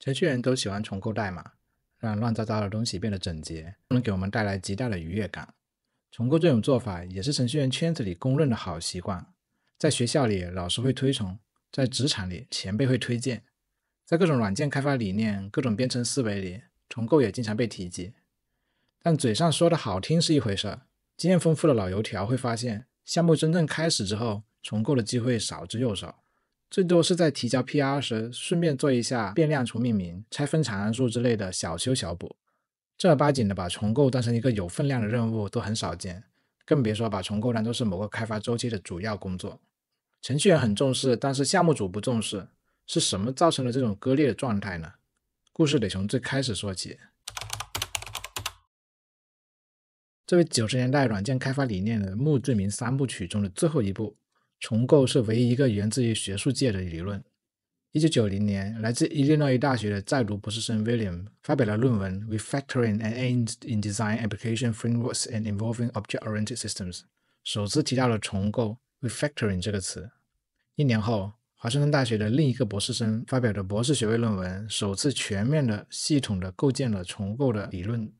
程序员都喜欢重构代码，让乱糟糟的东西变得整洁，能给我们带来极大的愉悦感。重构这种做法也是程序员圈子里公认的好习惯，在学校里老师会推崇，在职场里前辈会推荐，在各种软件开发理念、各种编程思维里，重构也经常被提及。但嘴上说的好听是一回事，经验丰富的老油条会发现，项目真正开始之后，重构的机会少之又少。最多是在提交 PR 时顺便做一下变量重命名、拆分常函数之类的小修小补，正儿八经的把重构当成一个有分量的任务都很少见，更别说把重构当做是某个开发周期的主要工作。程序员很重视，但是项目组不重视，是什么造成了这种割裂的状态呢？故事得从最开始说起，这位九十年代软件开发理念的墓志铭三部曲中的最后一部。重构是唯一一个源自于学术界的理论。一九九零年，来自伊利诺伊大学的在读博士生 William 发表了论文《Refactoring and Aids in Design Application Frameworks and Involving Object-Oriented Systems》，首次提到了重构 （refactoring） 这个词。一年后，华盛顿大学的另一个博士生发表的博士学位论文，首次全面的、系统的构建了重构的理论。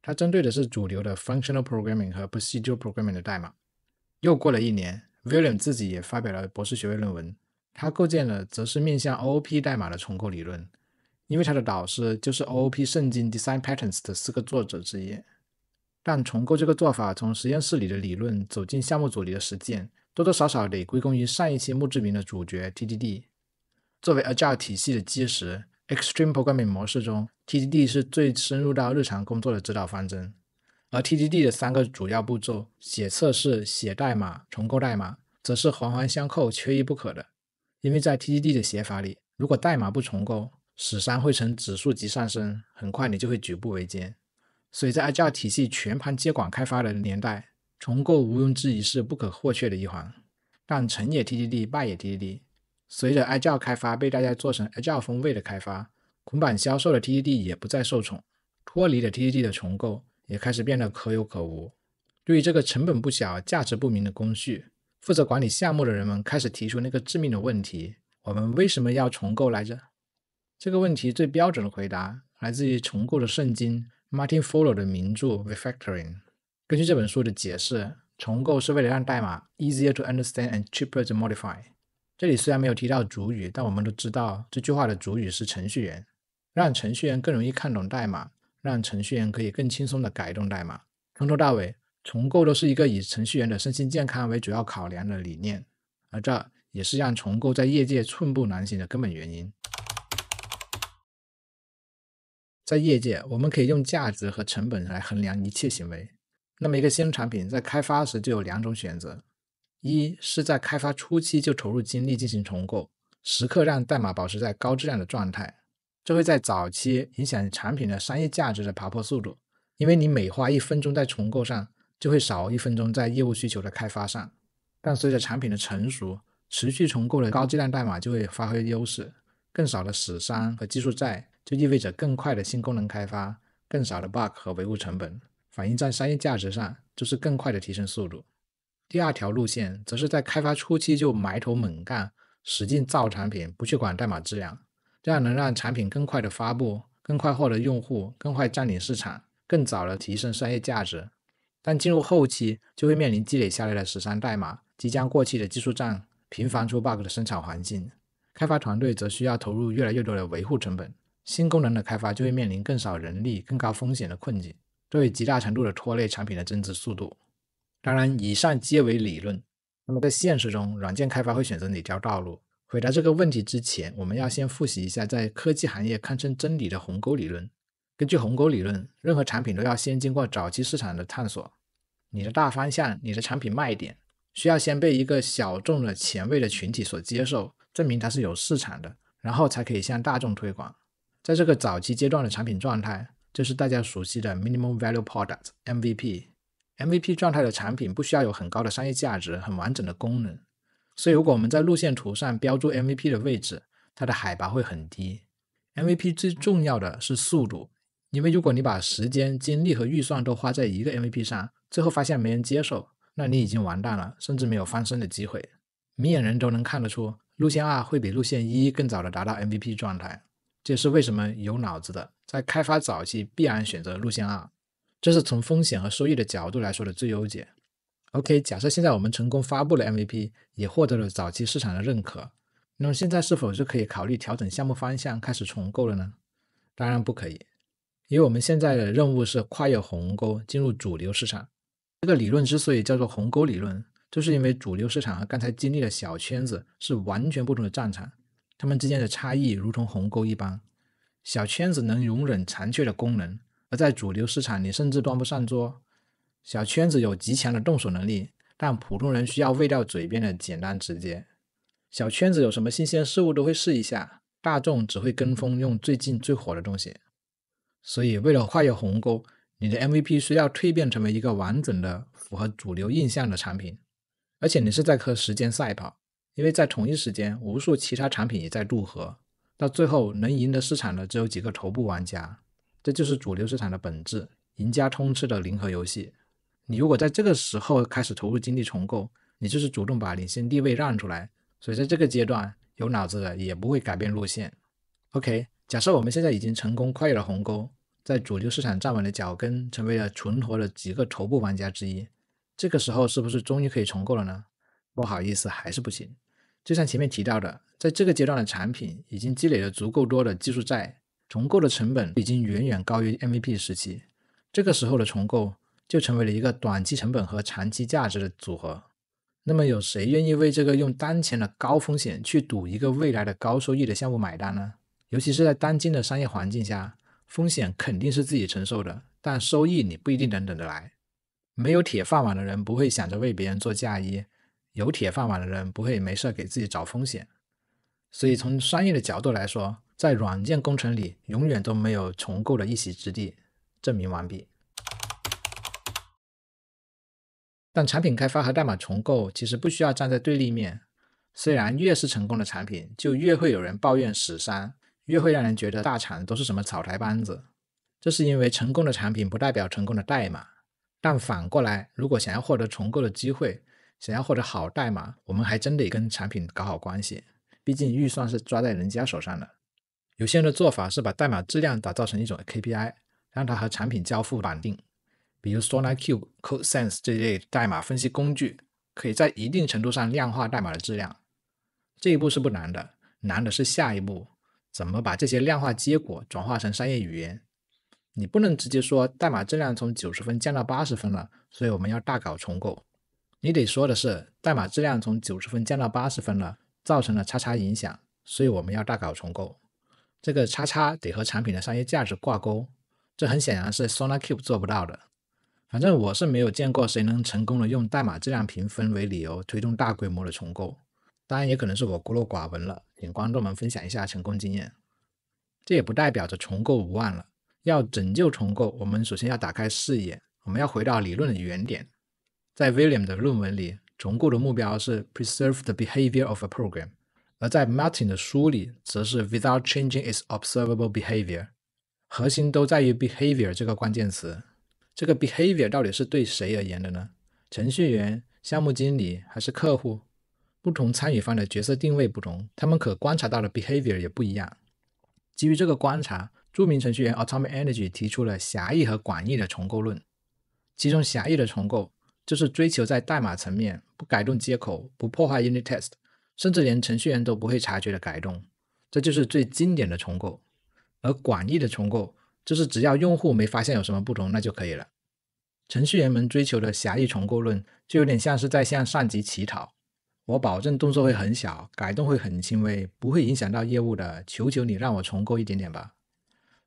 它针对的是主流的 Functional Programming 和 Procedural Programming 的代码。又过了一年。William 自己也发表了博士学位论文，他构建的则是面向 OOP 代码的重构理论，因为他的导师就是 OOP 圣经《Design Patterns》的四个作者之一。但重构这个做法从实验室里的理论走进项目组里的实践，多多少少得归功于上一期墓志铭的主角 TDD。作为 Agile 体系的基石，Extreme Programming 模式中，TDD 是最深入到日常工作的指导方针。而 TDD 的三个主要步骤：写测试、写代码、重构代码，则是环环相扣、缺一不可的。因为在 TDD 的写法里，如果代码不重构，死伤会呈指数级上升，很快你就会举步维艰。所以在 Agile 体系全盘接管开发的年代，重构毋庸置疑是不可或缺的一环。但成也 TDD，败也 TDD。随着 Agile 开发被大家做成 Agile 风味的开发，捆绑销售的 TDD 也不再受宠，脱离了 TDD 的重构。也开始变得可有可无。对于这个成本不小、价值不明的工序，负责管理项目的人们开始提出那个致命的问题：我们为什么要重构来着？这个问题最标准的回答来自于重构的圣经 Martin Fowler 的名著《Refactoring》。根据这本书的解释，重构是为了让代码 easier to understand and cheaper to modify。这里虽然没有提到主语，但我们都知道这句话的主语是程序员，让程序员更容易看懂代码。让程序员可以更轻松的改动代码，从头到尾重构都是一个以程序员的身心健康为主要考量的理念，而这也是让重构在业界寸步难行的根本原因。在业界，我们可以用价值和成本来衡量一切行为。那么，一个新产品在开发时就有两种选择：一是在开发初期就投入精力进行重构，时刻让代码保持在高质量的状态。这会在早期影响产品的商业价值的爬坡速度，因为你每花一分钟在重构上，就会少一分钟在业务需求的开发上。但随着产品的成熟，持续重构的高质量代码就会发挥优势，更少的死伤和技术债，就意味着更快的新功能开发，更少的 bug 和维护成本，反映在商业价值上就是更快的提升速度。第二条路线，则是在开发初期就埋头猛干，使劲造产品，不去管代码质量。这样能让产品更快的发布，更快获得用户，更快占领市场，更早的提升商业价值。但进入后期，就会面临积累下来的十三代码、即将过期的技术栈、频繁出 bug 的生产环境，开发团队则需要投入越来越多的维护成本。新功能的开发就会面临更少人力、更高风险的困境，这会极大程度的拖累产品的增值速度。当然，以上皆为理论。那么在现实中，软件开发会选择哪条道路？回答这个问题之前，我们要先复习一下在科技行业堪称真理的“鸿沟理论”。根据鸿沟理论，任何产品都要先经过早期市场的探索。你的大方向、你的产品卖点，需要先被一个小众的前卫的群体所接受，证明它是有市场的，然后才可以向大众推广。在这个早期阶段的产品状态，就是大家熟悉的 “Minimum Value Product”（MVP）。MVP 状态的产品不需要有很高的商业价值、很完整的功能。所以，如果我们在路线图上标注 MVP 的位置，它的海拔会很低。MVP 最重要的是速度，因为如果你把时间、精力和预算都花在一个 MVP 上，最后发现没人接受，那你已经完蛋了，甚至没有翻身的机会。明眼人都能看得出，路线二会比路线一更早的达到 MVP 状态。这是为什么有脑子的在开发早期必然选择路线二，这是从风险和收益的角度来说的最优解。OK，假设现在我们成功发布了 MVP，也获得了早期市场的认可，那么现在是否就可以考虑调整项目方向，开始重构了呢？当然不可以，因为我们现在的任务是跨越鸿沟，进入主流市场。这个理论之所以叫做鸿沟理论，就是因为主流市场和刚才经历的小圈子是完全不同的战场，他们之间的差异如同鸿沟一般。小圈子能容忍残缺的功能，而在主流市场，你甚至端不上桌。小圈子有极强的动手能力，但普通人需要喂到嘴边的简单直接。小圈子有什么新鲜事物都会试一下，大众只会跟风用最近最火的东西。所以为了跨越鸿沟，你的 MVP 需要蜕变成为一个完整的、符合主流印象的产品。而且你是在和时间赛跑，因为在同一时间，无数其他产品也在渡河，到最后能赢得市场的只有几个头部玩家。这就是主流市场的本质：赢家通吃的零和游戏。你如果在这个时候开始投入精力重构，你就是主动把领先地位让出来。所以在这个阶段，有脑子的也不会改变路线。OK，假设我们现在已经成功跨越了鸿沟，在主流市场站稳了脚跟，成为了存活的几个头部玩家之一，这个时候是不是终于可以重构了呢？不好意思，还是不行。就像前面提到的，在这个阶段的产品已经积累了足够多的技术债，重构的成本已经远远高于 MVP 时期。这个时候的重构。就成为了一个短期成本和长期价值的组合。那么有谁愿意为这个用当前的高风险去赌一个未来的高收益的项目买单呢？尤其是在当今的商业环境下，风险肯定是自己承受的，但收益你不一定能等得来。没有铁饭碗的人不会想着为别人做嫁衣，有铁饭碗的人不会没事给自己找风险。所以从商业的角度来说，在软件工程里永远都没有重构的一席之地。证明完毕。但产品开发和代码重构其实不需要站在对立面。虽然越是成功的产品，就越会有人抱怨死伤，越会让人觉得大厂都是什么草台班子。这是因为成功的产品不代表成功的代码。但反过来，如果想要获得重构的机会，想要获得好代码，我们还真得跟产品搞好关系。毕竟预算是抓在人家手上的。有些人的做法是把代码质量打造成一种 KPI，让它和产品交付绑定。比如 SonarQube、Code Sense 这类代码分析工具，可以在一定程度上量化代码的质量。这一步是不难的，难的是下一步怎么把这些量化结果转化成商业语言。你不能直接说代码质量从九十分降到八十分了，所以我们要大搞重构。你得说的是代码质量从九十分降到八十分了，造成了叉叉影响，所以我们要大搞重构。这个叉叉得和产品的商业价值挂钩。这很显然是 SonarQube 做不到的。反正我是没有见过谁能成功的用代码质量评分为理由推动大规模的重构。当然也可能是我孤陋寡闻了，请观众们分享一下成功经验。这也不代表着重构无望了。要拯救重构，我们首先要打开视野，我们要回到理论的原点。在 William 的论文里，重构的目标是 preserve the behavior of a program；而在 Martin 的书里，则是 without changing its observable behavior。核心都在于 behavior 这个关键词。这个 behavior 到底是对谁而言的呢？程序员、项目经理还是客户？不同参与方的角色定位不同，他们可观察到的 behavior 也不一样。基于这个观察，著名程序员 Atomic Energy 提出了狭义和广义的重构论。其中狭义的重构就是追求在代码层面不改动接口、不破坏 unit test，甚至连程序员都不会察觉的改动，这就是最经典的重构。而广义的重构，就是只要用户没发现有什么不同，那就可以了。程序员们追求的狭义重构论，就有点像是在向上级乞讨。我保证动作会很小，改动会很轻微，不会影响到业务的。求求你让我重构一点点吧，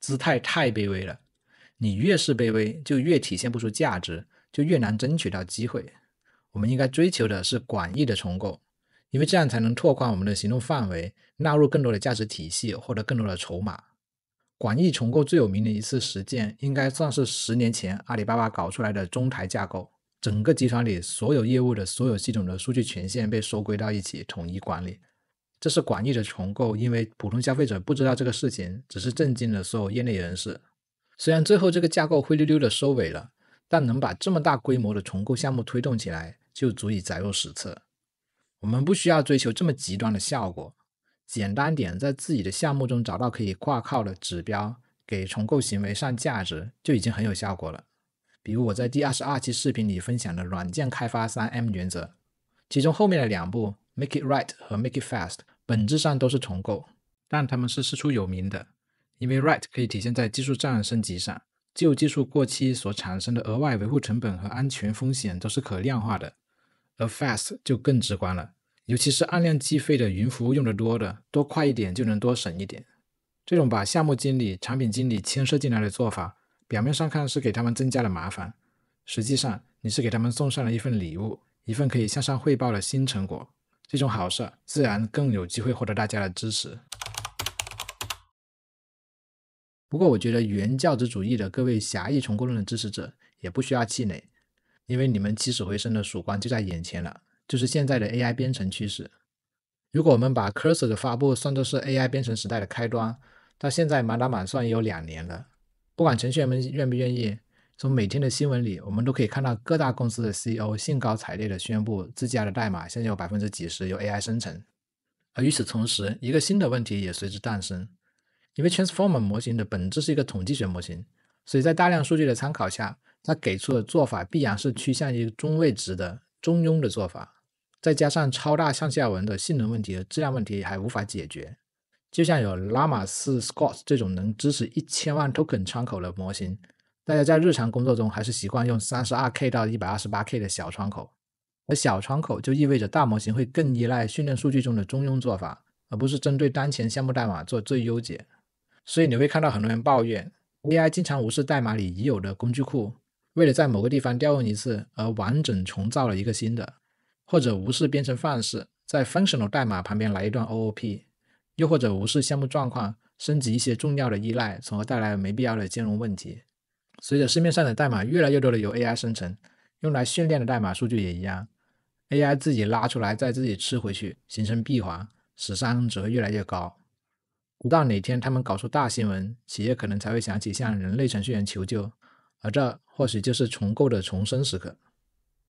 姿态太卑微了。你越是卑微，就越体现不出价值，就越难争取到机会。我们应该追求的是广义的重构，因为这样才能拓宽我们的行动范围，纳入更多的价值体系，获得更多的筹码。广义重构最有名的一次实践，应该算是十年前阿里巴巴搞出来的中台架构。整个集团里所有业务的所有系统的数据权限被收归到一起，统一管理。这是广义的重构，因为普通消费者不知道这个事情，只是震惊了所有业内人士。虽然最后这个架构灰溜溜的收尾了，但能把这么大规模的重构项目推动起来，就足以载入史册。我们不需要追求这么极端的效果。简单点，在自己的项目中找到可以挂靠的指标，给重构行为上价值，就已经很有效果了。比如我在第二十二期视频里分享的软件开发三 M 原则，其中后面的两步 “make it right” 和 “make it fast” 本质上都是重构，但他们是师出有名的，因为 “right” 可以体现在技术障碍升级上，旧技术过期所产生的额外维护成本和安全风险都是可量化的，而 “fast” 就更直观了。尤其是按量计费的云服务用得多的，多快一点就能多省一点。这种把项目经理、产品经理牵涉进来的做法，表面上看是给他们增加了麻烦，实际上你是给他们送上了一份礼物，一份可以向上汇报的新成果。这种好事自然更有机会获得大家的支持。不过，我觉得原教旨主义的各位狭义重构论的支持者也不需要气馁，因为你们起死回生的曙光就在眼前了。就是现在的 AI 编程趋势。如果我们把 Cursor 的发布算作是 AI 编程时代的开端，到现在满打满算也有两年了。不管程序员们愿不愿意，从每天的新闻里，我们都可以看到各大公司的 CEO 兴高采烈地宣布自家的代码现在有百分之几十由 AI 生成。而与此同时，一个新的问题也随之诞生：因为 Transformer 模型的本质是一个统计学模型，所以在大量数据的参考下，它给出的做法必然是趋向于中位值的中庸的做法。再加上超大上下文的性能问题和质量问题还无法解决，就像有拉玛 l l a m a 4 s c o t t 这种能支持一千万 token 窗口的模型，大家在日常工作中还是习惯用三十二 k 到一百二十八 k 的小窗口。而小窗口就意味着大模型会更依赖训练数据中的中庸做法，而不是针对当前项目代码做最优解。所以你会看到很多人抱怨 AI 经常无视代码里已有的工具库，为了在某个地方调用一次而完整重造了一个新的。或者无视编程范式，在 functional 代码旁边来一段 OOP，又或者无视项目状况，升级一些重要的依赖，从而带来没必要的兼容问题。随着市面上的代码越来越多的由 AI 生成，用来训练的代码数据也一样，AI 自己拉出来再自己吃回去，形成闭环，死伤只会越来越高。不到哪天他们搞出大新闻，企业可能才会想起向人类程序员求救，而这或许就是重构的重生时刻。